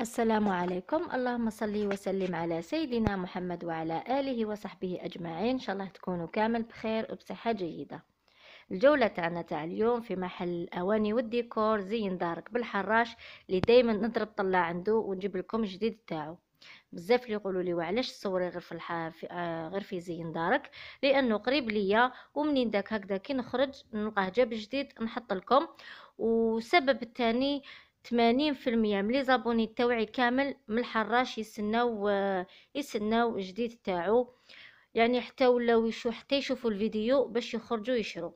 السلام عليكم اللهم صلي وسلم على سيدنا محمد وعلى آله وصحبه أجمعين إن شاء الله تكونوا كامل بخير وبصحة جيدة الجولة تاعنا تاع اليوم في محل الأواني والديكور زين دارك بالحراش اللي دايما نضرب طلع عنده ونجيب لكم الجديد تاعو بزاف اللي يقولوا لي وعلاش تصوري غير في الح... في... آه غير في زين دارك لانه قريب ليا ومنين داك هكذا كي نخرج نلقاه جاب جديد نحط لكم والسبب الثاني تمانين في المية من لي زابوني تاوعي كامل من الحراش يسناو آه، يسناو جديد تاعو يعني حتى ولاو يشو حتى يشوفوا الفيديو باش يخرجوا يشرو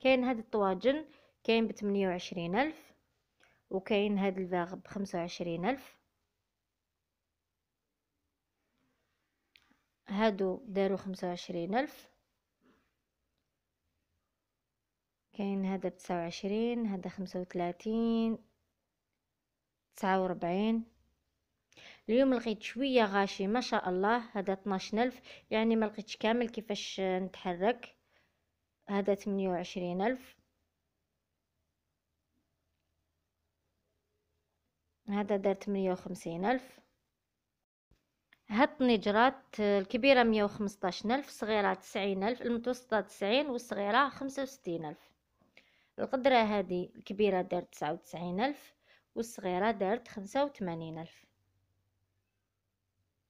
كاين هاد الطواجن كاين بتمنية وعشرين الف وكاين هاد الفاغ بخمسة وعشرين الف هادو دارو خمسة وعشرين الف كاين هذا بتسعة وعشرين هذا خمسة وثلاثين تسعة وربعين اليوم لقيت شوية غاشي ما شاء الله هذا ألف يعني ما لقيتش كامل كيفاش نتحرك هذا ثمانية وعشرين ألف هذا دار ثمانية وخمسين ألف هاد النجرات الكبيرة مية وخمسطاش ألف صغيرة تسعين ألف المتوسطة تسعين والصغيرة خمسة وستين ألف القدرة هذه الكبيرة دارت تسعة وتسعين ألف والصغيرة دارت خمسة وثمانين ألف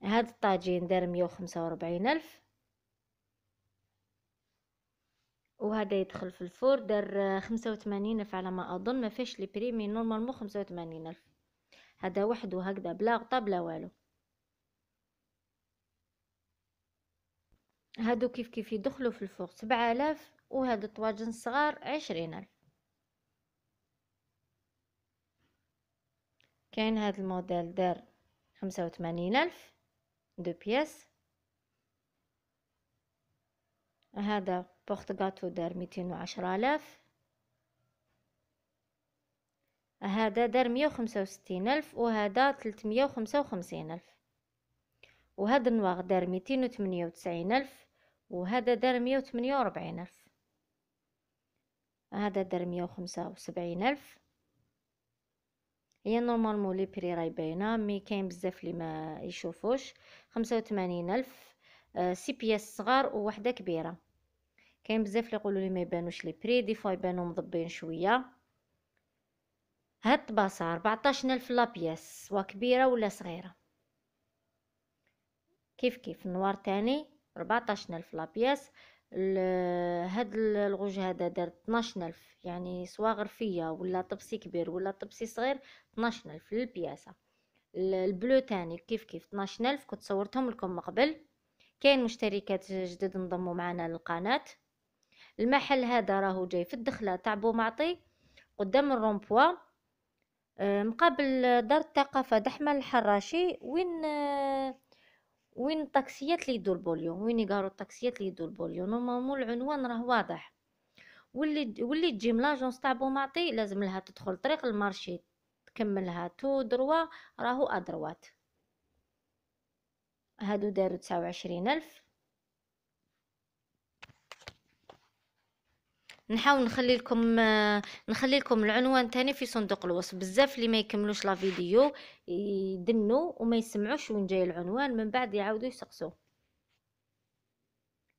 هاد الطاجين دار مية وخمسة وربعين ألف وهذا يدخل في الفور دار خمسة وثمانين ألف على ما أظن ما فيش لي بريمي مو خمسة وثمانين ألف هذا وحده هكذا بلا غطا بلا والو هادو كيف كيف يدخلوا في الفوق سبعة آلاف وهاد الطواجن الصغار عشرين ألف كاين هذا الموديل دار خمسة وثمانين ألف دو بياس هذا بورت غاتو دار ميتين وعشرة ألاف هذا دار مية وخمسة وستين ألف وهذا تلتمية وخمسة وخمسين ألف وهذا النواغ دار ميتين وثمانية وتسعين ألف وهذا دار مية وثمانية وأربعين ألف هذا دار مية وخمسة وسبعين ألف هي نورمالمون لي بري راهي باينه مي كاين بزاف لي ما يشوفوش خمسة وثمانين الف سي آه، بياس صغار وواحده كبيره كاين بزاف لي يقولوا لي ما يبانوش لي بري دي فوا يبانو مضبين شويه هاد الطباسه 14000 لا بياس سوا كبيره ولا صغيره كيف كيف النوار تاني 14000 لا بياس هاد الغوج هذا دار 12000 يعني صواغر غرفيه ولا طبسي كبير ولا طبسي صغير 12000 للبياسه البلو تاني كيف كيف 12000 كنت صورتهم لكم من قبل كاين مشتركات جدد انضموا معنا للقناه المحل هذا راهو جاي في الدخله تاع معطي قدام الرومبوا آه، مقابل دار الثقافه دحمه الحراشي وين آه، وين الطاكسيات اللي يدور بوليون وين يقارو الطاكسيات اللي يدور بوليون نورمالمون العنوان راه واضح واللي واللي تجي من لاجونس تاع بوماطي لازم لها تدخل طريق المارشي تكملها تو دروا راهو ادروات هادو دارو تسعة وعشرين الف نحاول نخلي لكم آه، نخلي لكم العنوان تاني في صندوق الوصف بزاف اللي ما يكملوش لا فيديو يدنوا وما يسمعوش وين جاي العنوان من بعد يعاودوا يسقسوا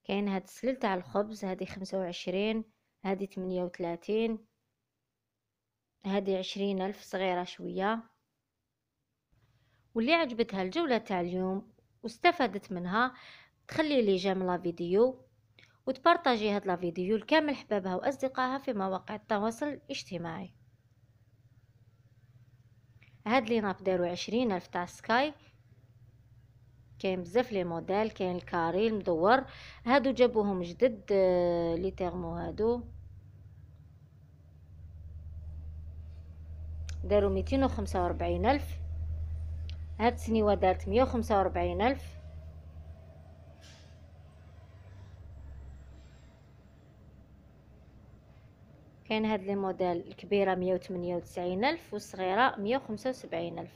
كاين هاد السلل تاع الخبز هادي خمسة وعشرين هادي ثمانية وثلاثين هادي عشرين ألف صغيرة شوية واللي عجبتها الجولة تاع اليوم واستفادت منها تخلي لي جيم لا فيديو وتبارطاجي هاد لا فيديو لكامل حبابها واصدقائها في مواقع التواصل الاجتماعي هاد لي ناب دارو عشرين الف تاع سكاي كاين بزاف لي موديل كاين الكاري المدور هادو جابوهم جدد آه، لي تيرمو هادو دارو ميتين وخمسة وأربعين الف هاد السنيوه دارت مية وخمسة وأربعين الف كاين هاد لي موديل الكبيره مية وتمنية وتسعين الف والصغيره مية وخمسة وسبعين الف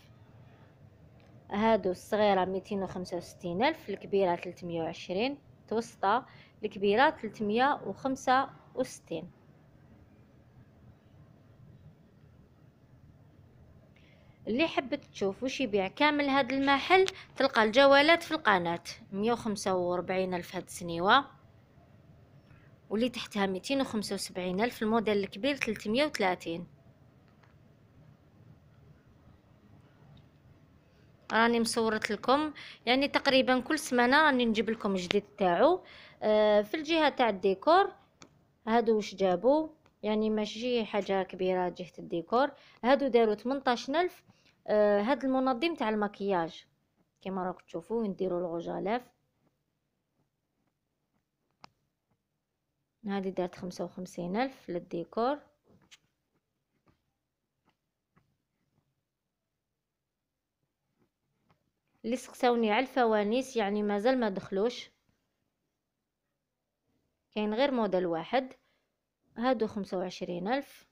هادو الصغيره ميتين وخمسة وستين الف الكبيره تلتمية وعشرين المتوسطه الكبيره تلتمية وخمسة وستين اللي حبت تشوف واش يبيع كامل هاد المحل تلقى الجوالات في القناه مية وخمسة وربعين الف هاد السنيوه واللي تحتها ميتين وخمسة وسبعين ألف الموديل الكبير تلتمية وثلاثين راني مصورت لكم يعني تقريبا كل سمانة راني نجيب لكم جديد تاعو آه، في الجهة تاع الديكور هادو واش جابو يعني ماشي حاجة كبيرة جهة الديكور هادو داروا تمنتاش آه هاد المنظم تاع المكياج كما راكم تشوفوا نديروا الغجالات هذه دارت خمسة وخمسين ألف للديكور اللي سقساوني على الفوانيس يعني مازال ما دخلوش كاين غير موديل واحد هادو خمسة وعشرين ألف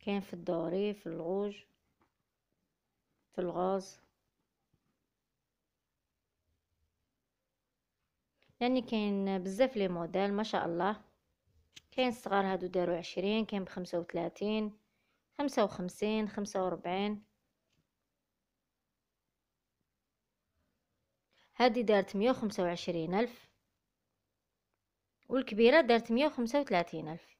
كاين في الدوري في الغوج في الغاز يعني كاين بزاف لي موديل ما شاء الله كاين الصغار هادو داروا عشرين كاين بخمسة وثلاثين خمسة وخمسين خمسة وربعين هادي دارت مية وخمسة وعشرين ألف والكبيرة دارت مية وخمسة وثلاثين ألف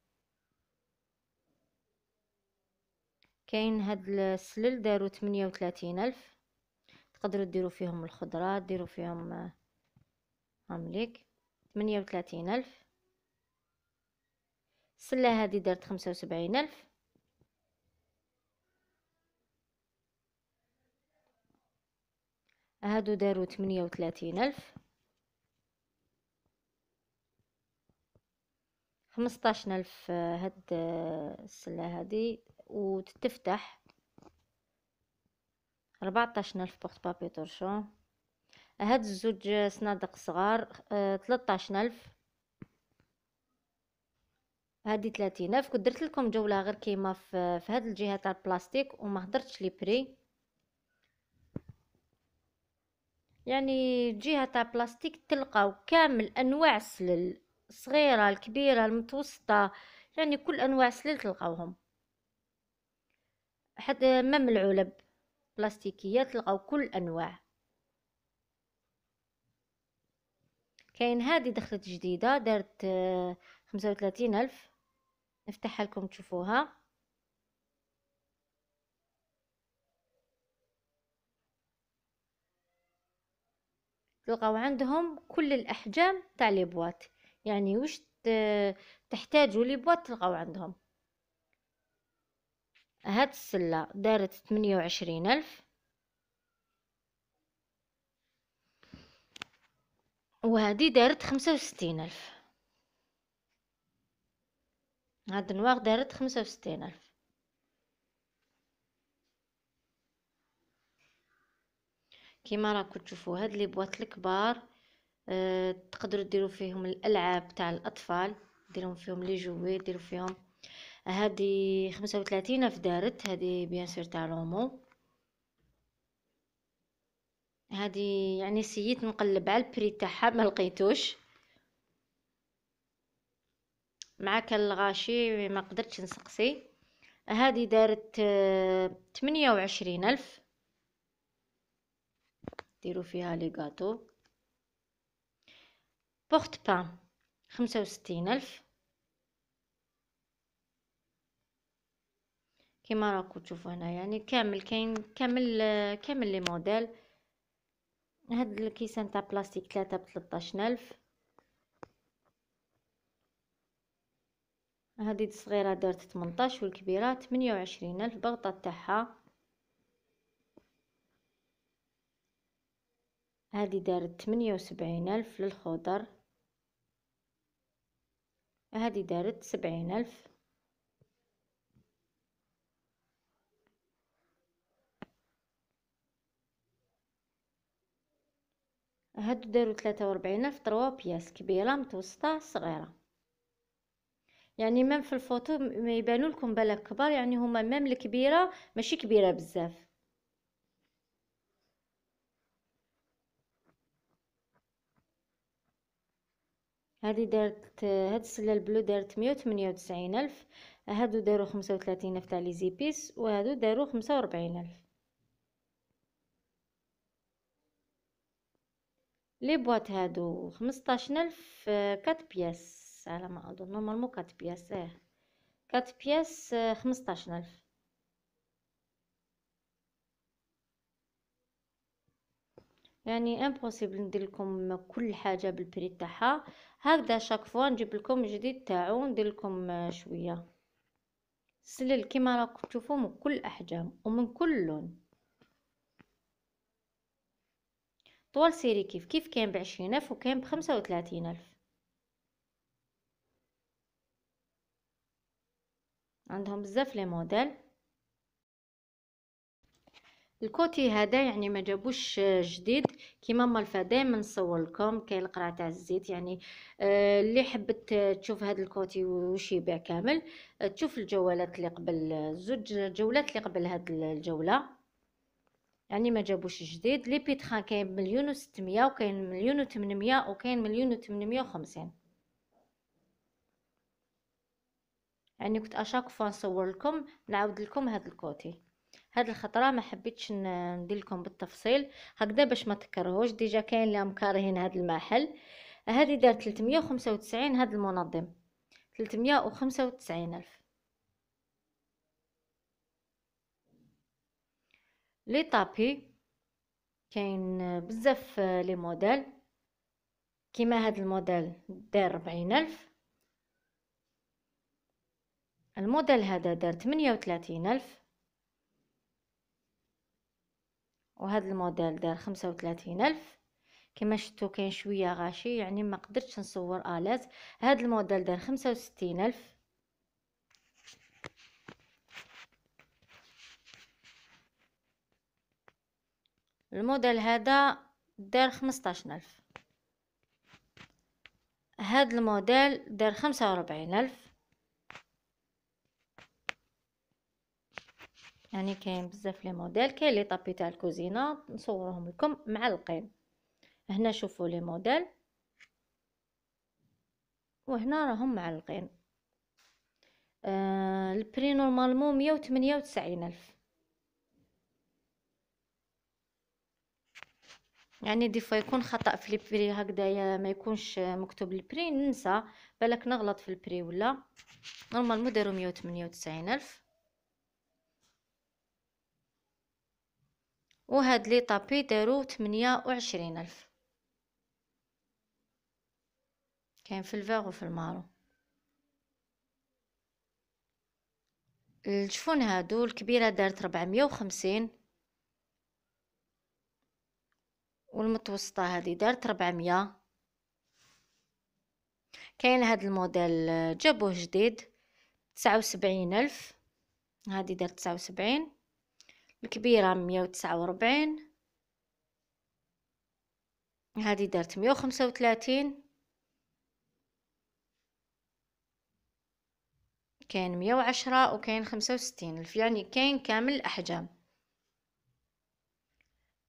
كاين هاد السلل داروا تمنية وثلاثين ألف تقدروا ديروا فيهم الخضرات ديروا فيهم هامليك ثمانية وثلاثين ألف السلة هذه دارت خمسة وسبعين ألف هادو دارو ثمانية وثلاثين ألف خمسطاش ألف آه، هاد آه، السلة هادي وتتفتح ربعطاش ألف بورت بابي طرشون هاد الزوج صنادق صغار آه، تلطاش الف هادي تلاتين الف كنت درت لكم جوله غير كيما في هاد الجهه تاع البلاستيك وما هدرتش لي بري يعني جهه تاع بلاستيك تلقاو كامل انواع السلل صغيرة الكبيره المتوسطه يعني كل انواع السلل تلقاوهم حتى مام العلب بلاستيكيه تلقاو كل انواع كاين هذه دخلت جديده دارت آه، خمسة وثلاثين الف نفتحها لكم تشوفوها تلقاو عندهم كل الاحجام تاع لي بواط يعني واش تحتاجوا لي بواط تلقاو عندهم هاد السله دارت ثمانية وعشرين الف وهذه دارت خمسة وستين ألف هاد النواغ دارت خمسة وستين ألف كيما راكم تشوفوا هاد لي بواط الكبار أه تقدروا ديروا فيهم الالعاب تاع الاطفال ديرو فيهم لي جوي ديروا فيهم هادي خمسة وتلاتين ألف دارت هادي بيان سور تاع لومو هذه يعني سييت نقلب على البري تاعها ما لقيتوش مع الغاشي ما قدرتش نسقسي هذه دارت ثمانية آه، وعشرين ألف ديروا فيها لي غاتو بورت بان خمسة وستين ألف كيما راكو تشوفوا هنا يعني كامل كاين كامل آه، كامل لي موديل هاد الكيسة نتاع بلاستيك ثلاثة بثلاثة ألف هادي الصغيرة دارت تمنطاش والكبيرة تمنية وعشرين ألف بغطا تاعها هادي دارت تمنية وسبعين ألف للخضر هادي دارت سبعين ألف هادو دارو تلاتة وربعين في تروا بياس كبيره متوسطه صغيره يعني مام في الفوتو ما يبانو لكم بالك كبار يعني هما مام الكبيره ماشي كبيره بزاف هادي دارت هاد السله البلو دارت مية وثمانية وتسعين الف هادو دارو خمسة وثلاثين الف تاع لي زيبيس وهادو دارو خمسة وربعين الف لي بواط هادو خمسطاش ألف آه، كات بياس على ما اظن نورمالمون كات بياس اه كات بياس آه، خمسطاش ألف يعني امبوسيبل ندير لكم كل حاجه بالبري تاعها هكذا شاك فوا نجيب لكم جديد تاعو ندير لكم آه، شويه سلل كيما راكم تشوفوا من كل احجام ومن كل لون طوال سيري كيف كيف كان بعشرين ألف وكان بخمسة وثلاثين ألف عندهم بزاف لي موديل الكوتي هذا يعني ما جابوش جديد كيما ما الفا دائما نصور لكم كاين القرعه تاع الزيت يعني آه، اللي حبت تشوف هذا الكوتي وش يبيع كامل تشوف الجولات اللي قبل زوج جولات اللي قبل هذه الجوله يعني ما جابوش جديد لي بيتخان كاين مليون وستمية وكاين مليون وثمنمية وكاين مليون وثمنمية وخمسين يعني كنت اشاك فوا نصور لكم نعاود لكم هاد الكوتي هاد الخطره ما حبيتش ندير لكم بالتفصيل هكذا باش ما تكرهوش ديجا كاين اللي مكارهين هاد المحل هذه دار 395 هاد المنظم 395 الف لي طابي كاين بزاف لي موديل كيما هاد الموديل دار ربعين الف الموديل هذا دار تمنية وثلاثين الف وهذا الموديل دار خمسة وثلاثين الف كما شتو كاين شويه غاشي يعني ما قدرتش نصور الات هاد الموديل دار خمسة وستين الف الموديل هذا دار خمسطاش ألف هاد الموديل دار خمسة وربعين ألف يعني كاين بزاف لي موديل كاين لي طابي تاع الكوزينه نصورهم لكم معلقين هنا شوفوا لي موديل وهنا راهم معلقين آه البري نورمالمون مية وتمنية وتسعين ألف يعني دي فوا يكون خطا في البري هكذايا ما يكونش مكتوب البري ننسى بالك نغلط في البري ولا نورمالمون دارو 198 الف وهاد لي طابي دارو 28 الف كاين في الفيغ وفي المارو الجفون هادو الكبيره دارت 450 والمتوسطه هذه دارت 400 كاين هذا الموديل آه، جابوه جديد تسعة وسبعين ألف هذه دارت تسعة وسبعين الكبيرة مية وتسعة وربعين هذه دارت مية وخمسة وثلاثين كاين مية وعشرة وكاين خمسة وستين يعني كاين كامل الأحجام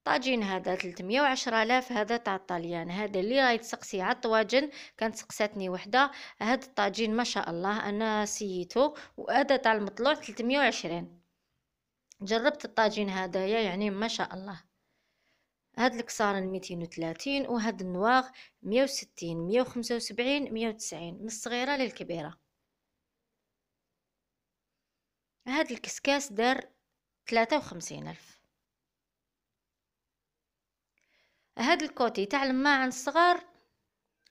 طاجين هذا 310 الاف هذا تاع الطليان هذا اللي راهي تسقسي على الطواجن كانت سقساتني وحده هذا الطاجين ما شاء الله انا سيته وهذا تاع المطلوع 320 جربت الطاجين هذايا يعني ما شاء الله هاد الكسارن 230 وهاد النواغ 160 175 190 من الصغيره للكبيره هاد الكسكاس دار 53 ألف هاد الكوتي تاع الماعن الصغار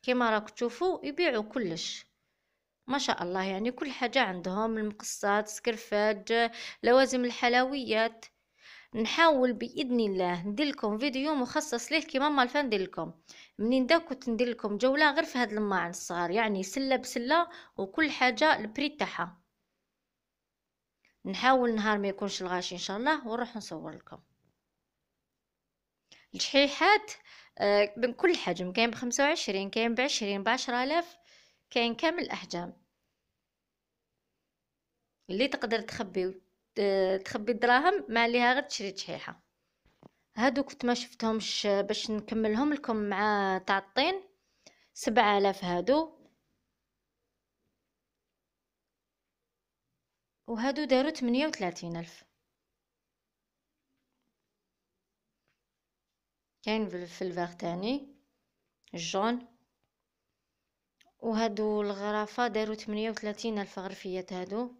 كما راكم تشوفوا يبيعوا كلش ما شاء الله يعني كل حاجة عندهم المقصات سكرفاج لوازم الحلويات نحاول باذن الله ندير لكم فيديو مخصص ليه كيما ما الفان ندير لكم منين دا كنت ندير لكم جوله غير في هاد الماعن الصغار يعني سله بسله وكل حاجه البري تاعها نحاول نهار ما يكونش الغاشي ان شاء الله ونروح نصور لكم الشحيحات آه، من كل حجم كاين بخمسة وعشرين كاين بعشرين بعشرة آلاف كاين كامل الأحجام اللي تقدر تخبي آه، تخبي الدراهم ما عليها غير تشري شحيحة هادو كنت ما شفتهمش آه، باش نكملهم لكم مع تعطين سبعة آلاف هادو وهادو دارو تمنية وثلاثين ألف كاين في الفاغ تاني الجون وهادو الغرافة دارو تمنية وثلاثين الف غرفيات هادو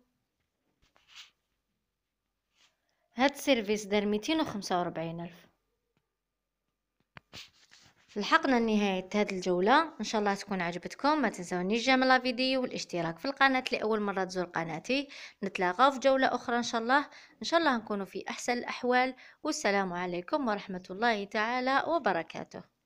هاد السيرفيس دار ميتين وخمسة وربعين الف لحقنا نهاية هذه الجولة إن شاء الله تكون عجبتكم ما تنسونيش جمع الفيديو والاشتراك في القناة لأول مرة تزور قناتي نتلاقاو في جولة أخرى إن شاء الله إن شاء الله نكونوا في أحسن الأحوال والسلام عليكم ورحمة الله تعالى وبركاته